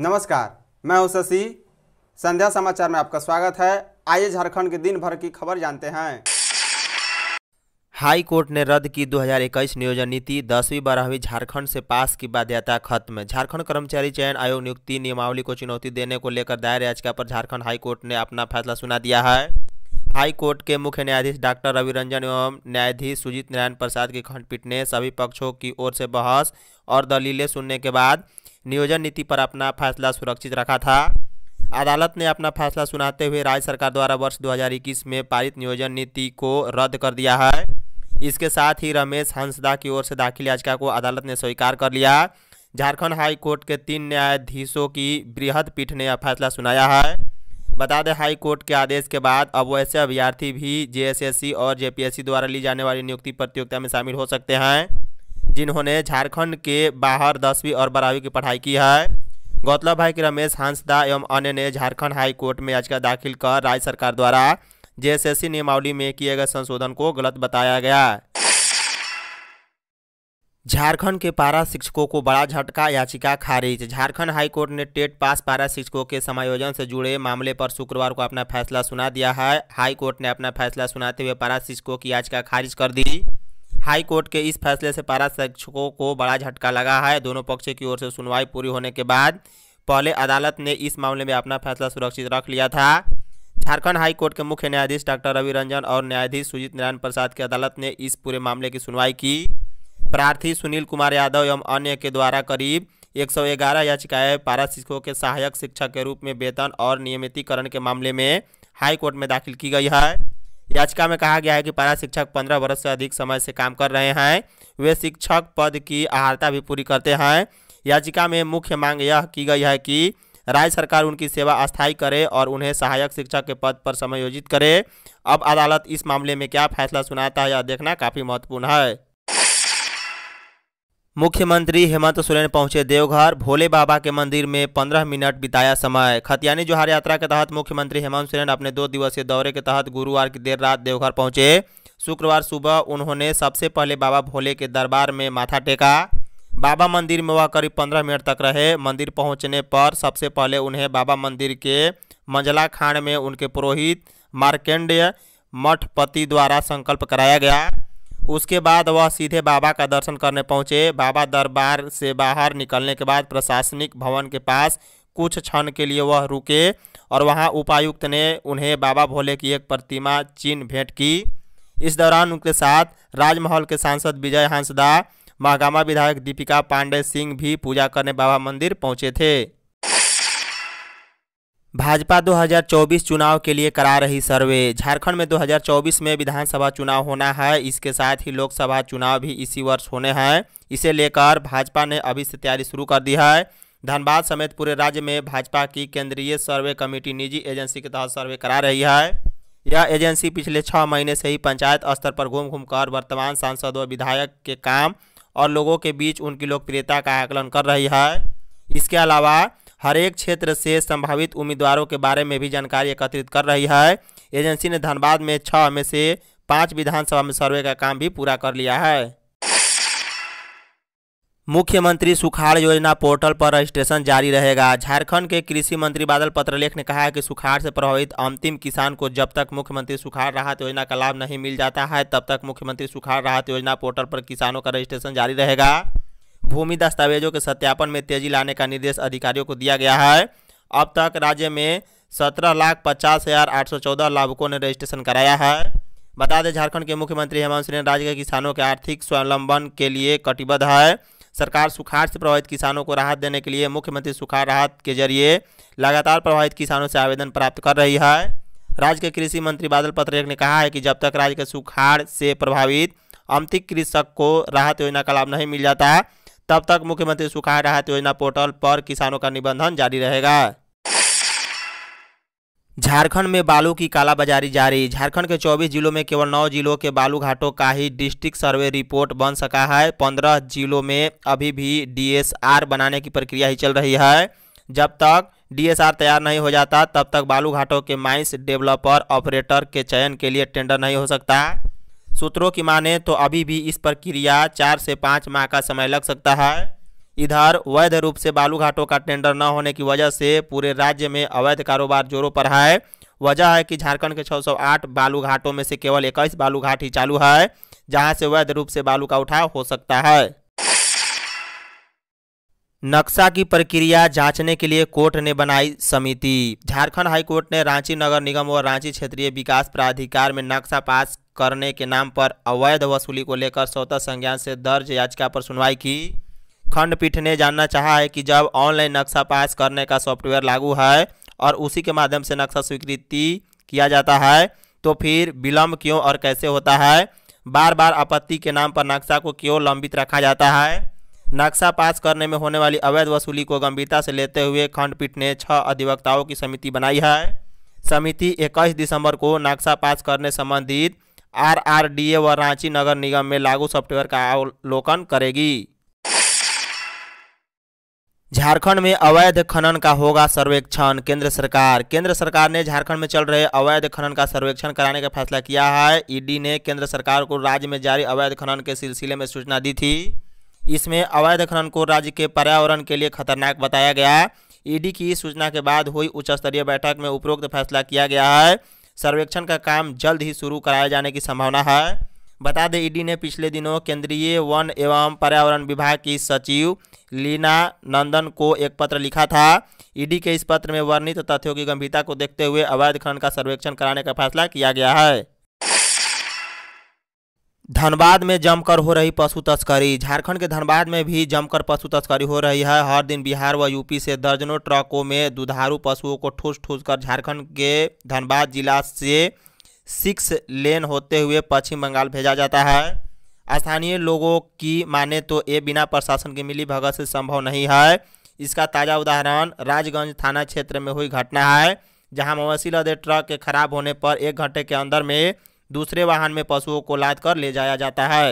नमस्कार मैं हूं शशि संध्या समाचार में आपका स्वागत है आइए झारखंड के दिन भर की खबर जानते हैं हाई कोर्ट ने रद्द की 2021 नियोजन नीति दसवीं बारहवीं झारखंड से पास की बाध्यता खत्म झारखंड कर्मचारी चयन आयोग नियुक्ति नियमावली को चुनौती देने को लेकर दायर याचिका पर झारखंड हाई कोर्ट ने अपना फैसला सुना दिया है हाई कोर्ट के मुख्य न्यायाधीश डॉक्टर रवि रंजन एवं न्यायाधीश सुजीत नारायण प्रसाद की खंडपीठ ने सभी पक्षों की ओर से बहस और दलीलें सुनने के बाद नियोजन नीति पर अपना फैसला सुरक्षित रखा था अदालत ने अपना फैसला सुनाते हुए राज्य सरकार द्वारा वर्ष 2021 में पारित नियोजन नीति को रद्द कर दिया है इसके साथ ही रमेश हंसदा की ओर से दाखिल याचिका को अदालत ने स्वीकार कर लिया झारखंड हाई कोर्ट के तीन न्यायाधीशों की बृहद पीठ ने यह फैसला सुनाया है बता दें हाई कोर्ट के आदेश के बाद अब वैसे अभ्यर्थी भी जेएसएससी और जेपीएससी द्वारा ली जाने वाली नियुक्ति प्रतियोगिता में शामिल हो सकते हैं जिन्होंने झारखंड के बाहर दसवीं और बारहवीं की पढ़ाई की है गौतलब है कि रमेश हंसदा एवं अन्य ने झारखंड हाई कोर्ट में याचिका दाखिल कर राज्य सरकार द्वारा जेएसएससी नियमावली में किए गए संशोधन को गलत बताया गया झारखंड के पारा शिक्षकों को बड़ा झटका याचिका खारिज झारखंड हाईकोर्ट ने टेट पास पारा शिक्षकों के समायोजन से जुड़े मामले पर शुक्रवार को अपना फैसला सुना दिया है हाईकोर्ट ने अपना फैसला सुनाते हुए पारा शिक्षकों की याचिका खारिज कर दी हाईकोर्ट के इस फैसले से पारा शिक्षकों को बड़ा झटका लगा है दोनों पक्षों की ओर से सुनवाई पूरी होने के बाद पहले अदालत ने इस मामले में अपना फैसला सुरक्षित रख लिया था झारखंड हाईकोर्ट के मुख्य न्यायाधीश डॉक्टर रवि रंजन और न्यायाधीश सुजीत नारायण प्रसाद की अदालत ने इस पूरे मामले की सुनवाई की प्रार्थी सुनील कुमार यादव एवं अन्य के द्वारा करीब 111 याचिकाएं पारा शिक्षकों के सहायक शिक्षक के रूप में वेतन और नियमितीकरण के मामले में हाई कोर्ट में दाखिल की गई है याचिका में कहा गया है कि पारा शिक्षक पंद्रह वर्ष से अधिक समय से काम कर रहे हैं वे शिक्षक पद की आहारता भी पूरी करते हैं याचिका में मुख्य मांग यह की गई है कि राज्य सरकार उनकी सेवा अस्थायी करे और उन्हें सहायक शिक्षक के पद पर समायोजित करे अब अदालत इस मामले में क्या फैसला सुनाता है यह देखना काफ़ी महत्वपूर्ण है मुख्यमंत्री हेमंत सोरेन पहुंचे देवघर भोले बाबा के मंदिर में पंद्रह मिनट बिताया समय खतियानी जोहार यात्रा के तहत मुख्यमंत्री हेमंत सोरेन अपने दो दिवसीय दौरे के तहत गुरुवार की देर रात देवघर पहुंचे शुक्रवार सुबह उन्होंने सबसे पहले बाबा भोले के दरबार में माथा टेका बाबा मंदिर में वह करीब पंद्रह मिनट तक रहे मंदिर पहुंचने पर सबसे पहले उन्हें बाबा मंदिर के मंझला खाण में उनके पुरोहित मार्केण्ड मठपति द्वारा संकल्प कराया गया उसके बाद वह सीधे बाबा का दर्शन करने पहुंचे बाबा दरबार से बाहर निकलने के बाद प्रशासनिक भवन के पास कुछ क्षण के लिए वह रुके और वहां उपायुक्त ने उन्हें बाबा भोले की एक प्रतिमा चीन भेंट की इस दौरान उनके साथ राजमहल के सांसद विजय हंसदा महागामा विधायक दीपिका पांडे सिंह भी पूजा करने बाबा मंदिर पहुँचे थे भाजपा 2024 चुनाव के लिए करा रही सर्वे झारखंड में 2024 में विधानसभा चुनाव होना है इसके साथ ही लोकसभा चुनाव भी इसी वर्ष होने हैं इसे लेकर भाजपा ने अभी से तैयारी शुरू कर दी है धनबाद समेत पूरे राज्य में भाजपा की केंद्रीय सर्वे कमेटी निजी एजेंसी के तहत सर्वे करा रही है यह एजेंसी पिछले छः महीने से ही पंचायत स्तर पर घूम घूम कर वर्तमान सांसद और विधायक के काम और लोगों के बीच उनकी लोकप्रियता का आकलन कर रही है इसके अलावा हर एक क्षेत्र से संभावित उम्मीदवारों के बारे में भी जानकारी एकत्रित कर रही है एजेंसी ने धनबाद में छः में से पाँच विधानसभा में सर्वे का काम भी पूरा कर लिया है मुख्यमंत्री सुखाड़ योजना पोर्टल पर रजिस्ट्रेशन जारी रहेगा झारखंड के कृषि मंत्री बादल पत्रलेख ने कहा है कि सुखाड़ से प्रभावित अंतिम किसान को जब तक मुख्यमंत्री सुखाड़ राहत योजना का लाभ नहीं मिल जाता है तब तक मुख्यमंत्री सुखाड़ राहत योजना पोर्टल पर किसानों का रजिस्ट्रेशन जारी रहेगा भूमि दस्तावेजों के सत्यापन में तेजी लाने का निर्देश अधिकारियों को दिया गया है अब तक राज्य में सत्रह लाख पचास हज़ार आठ सौ चौदह लाभुकों ने रजिस्ट्रेशन कराया है बता दें झारखंड के मुख्यमंत्री हेमंत सोरेन राज्य के किसानों के आर्थिक स्वावलंबन के लिए कटिबद्ध है सरकार सुखाड़ से प्रभावित किसानों को राहत देने के लिए मुख्यमंत्री सुखाड़ राहत के जरिए लगातार प्रभावित किसानों से आवेदन प्राप्त कर रही है राज्य के कृषि मंत्री बादल पत्रेक ने कहा है कि जब तक राज्य के सुखाड़ से प्रभावित अंतिक कृषक को राहत योजना का लाभ नहीं मिल जाता तब तक मुख्यमंत्री सुखा राहत योजना पोर्टल पर किसानों का निबंधन जारी रहेगा झारखंड में बालू की कालाबाजारी जारी झारखंड के 24 जिलों में केवल 9 जिलों के बालू घाटों का ही डिस्ट्रिक्ट सर्वे रिपोर्ट बन सका है 15 जिलों में अभी भी डीएसआर बनाने की प्रक्रिया ही चल रही है जब तक डीएसआर तैयार नहीं हो जाता तब तक बालू घाटों के माइंस डेवलपर ऑपरेटर के चयन के लिए टेंडर नहीं हो सकता सूत्रों की माने तो अभी भी इस प्रक्रिया चार से पाँच माह का समय लग सकता है इधर वैध रूप से बालू घाटों का टेंडर न होने की वजह से पूरे राज्य में अवैध कारोबार जोरों पर है वजह है कि झारखंड के 608 बालू घाटों में से केवल इक्कीस बालू घाट ही चालू है जहां से वैध रूप से बालू का उठाव हो सकता है नक्शा की प्रक्रिया जांचने के लिए कोर्ट ने बनाई समिति झारखंड हाईकोर्ट ने रांची नगर निगम और रांची क्षेत्रीय विकास प्राधिकार में नक्शा पास करने के नाम पर अवैध वसूली को लेकर स्वतः संज्ञान से दर्ज याचिका पर सुनवाई की खंडपीठ ने जानना चाहा है कि जब ऑनलाइन नक्शा पास करने का सॉफ्टवेयर लागू है और उसी के माध्यम से नक्शा स्वीकृति किया जाता है तो फिर विलम्ब क्यों और कैसे होता है बार बार आपत्ति के नाम पर नक्शा को क्यों लंबित रखा जाता है नक्शा पास करने में होने वाली अवैध वसूली को गंभीरता से लेते हुए खंडपीठ ने छह अधिवक्ताओं की समिति बनाई है समिति 21 दिसंबर को नक्शा पास करने संबंधित आरआरडीए व रांची नगर निगम में लागू सॉफ्टवेयर का अवलोकन करेगी झारखंड में अवैध खनन का होगा सर्वेक्षण केंद्र सरकार केंद्र सरकार ने झारखंड में चल रहे अवैध खनन का सर्वेक्षण कराने का फैसला किया है ईडी ने केंद्र सरकार को राज्य में जारी अवैध खनन के सिलसिले में सूचना दी थी इसमें अवैध खनन को राज्य के पर्यावरण के लिए खतरनाक बताया गया ईडी की सूचना के बाद हुई उच्च स्तरीय बैठक में उपरोक्त फैसला किया गया है सर्वेक्षण का काम जल्द ही शुरू कराए जाने की संभावना है बता दें ईडी ने पिछले दिनों केंद्रीय वन एवं पर्यावरण विभाग की सचिव लीना नंदन को एक पत्र लिखा था ईडी के इस पत्र में वर्णित तथ्यों की गंभीरता को देखते हुए अवैध खनन का सर्वेक्षण कराने का फैसला किया गया है धनबाद में जमकर हो रही पशु तस्करी झारखंड के धनबाद में भी जमकर पशु तस्करी हो रही है हर दिन बिहार व यूपी से दर्जनों ट्रकों में दुधारू पशुओं को ठूस ठूस कर झारखंड के धनबाद जिला से सिक्स लेन होते हुए पश्चिम बंगाल भेजा जाता है स्थानीय लोगों की माने तो ये बिना प्रशासन के मिली भगत से संभव नहीं है इसका ताज़ा उदाहरण राजगंज थाना क्षेत्र में हुई घटना है जहां मवेशी लदे ट्रक के खराब होने पर एक घंटे के अंदर में दूसरे वाहन में पशुओं को लाद कर ले जाया जाता है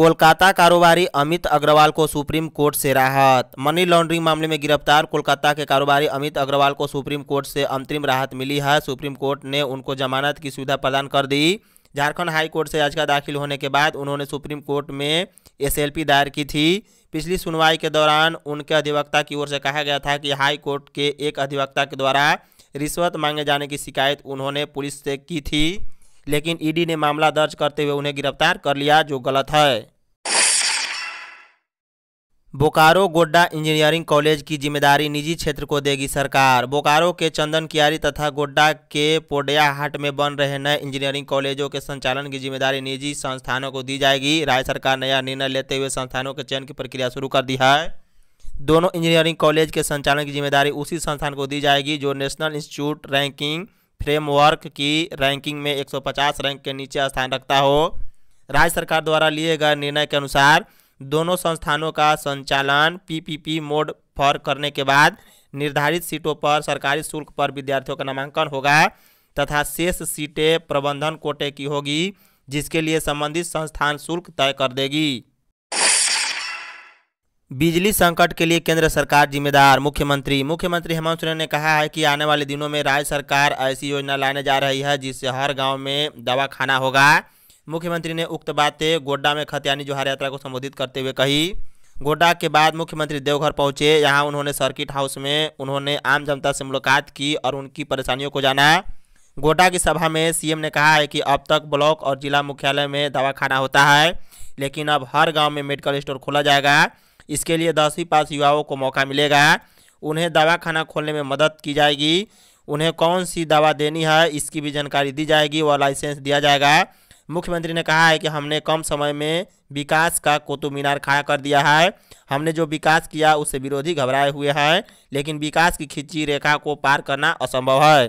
कोलकाता कारोबारी अमित अग्रवाल को सुप्रीम कोर्ट से राहत मनी लॉन्ड्रिंग मामले में गिरफ्तार कोलकाता के कारोबारी अमित अग्रवाल को सुप्रीम कोर्ट से अंतरिम राहत मिली है सुप्रीम कोर्ट ने उनको जमानत की सुविधा प्रदान कर दी झारखंड हाई कोर्ट से याचिका दाखिल होने के बाद उन्होंने सुप्रीम कोर्ट में एसएलपी दायर की थी पिछली सुनवाई के दौरान उनके अधिवक्ता की ओर से कहा गया था कि हाई कोर्ट के एक अधिवक्ता के द्वारा रिश्वत मांगे जाने की शिकायत उन्होंने पुलिस से की थी लेकिन ईडी ने मामला दर्ज करते हुए उन्हें गिरफ्तार कर लिया जो गलत है बोकारो गोड्डा इंजीनियरिंग कॉलेज की जिम्मेदारी निजी क्षेत्र को देगी सरकार बोकारो के चंदन कियारी तथा गोड्डा के पोडियाहाट में बन रहे नए इंजीनियरिंग कॉलेजों के संचालन की जिम्मेदारी निजी संस्थानों को दी जाएगी राज्य सरकार नया निर्णय लेते हुए संस्थानों के चयन की प्रक्रिया शुरू कर दी है दोनों इंजीनियरिंग कॉलेज के संचालन की जिम्मेदारी उसी संस्थान को दी जाएगी जो नेशनल इंस्टीट्यूट रैंकिंग फ्रेमवर्क की रैंकिंग में 150 रैंक के नीचे स्थान रखता हो राज्य सरकार द्वारा लिए गए निर्णय के अनुसार दोनों संस्थानों का संचालन पीपीपी मोड फॉर करने के बाद निर्धारित सीटों पर सरकारी शुल्क पर विद्यार्थियों का नामांकन होगा तथा शेष सीटें प्रबंधन कोटे की होगी जिसके लिए संबंधित संस्थान शुल्क तय कर देगी बिजली संकट के लिए केंद्र सरकार जिम्मेदार मुख्यमंत्री मुख्यमंत्री हेमंत सोरेन ने कहा है कि आने वाले दिनों में राज्य सरकार ऐसी योजना लाने जा रही है जिससे हर गांव में दवाखाना होगा मुख्यमंत्री ने उक्त बातें गोड्डा में खतियानी जोहार यात्रा को संबोधित करते हुए कही गोड्डा के बाद मुख्यमंत्री देवघर पहुंचे यहाँ उन्होंने सर्किट हाउस में उन्होंने आम जनता से मुलाकात की और उनकी परेशानियों को जाना गोड्डा की सभा में सीएम ने कहा है कि अब तक ब्लॉक और जिला मुख्यालय में दवाखाना होता है लेकिन अब हर गाँव में मेडिकल स्टोर खोला जाएगा इसके लिए दसवीं पास युवाओं को मौका मिलेगा उन्हें दवाखाना खोलने में मदद की जाएगी उन्हें कौन सी दवा देनी है इसकी भी जानकारी दी जाएगी और लाइसेंस दिया जाएगा मुख्यमंत्री ने कहा है कि हमने कम समय में विकास का कुतुब मीनार खड़ा कर दिया है हमने जो विकास किया उससे विरोधी घबराए हुए हैं लेकिन विकास की खिंची रेखा को पार करना असंभव है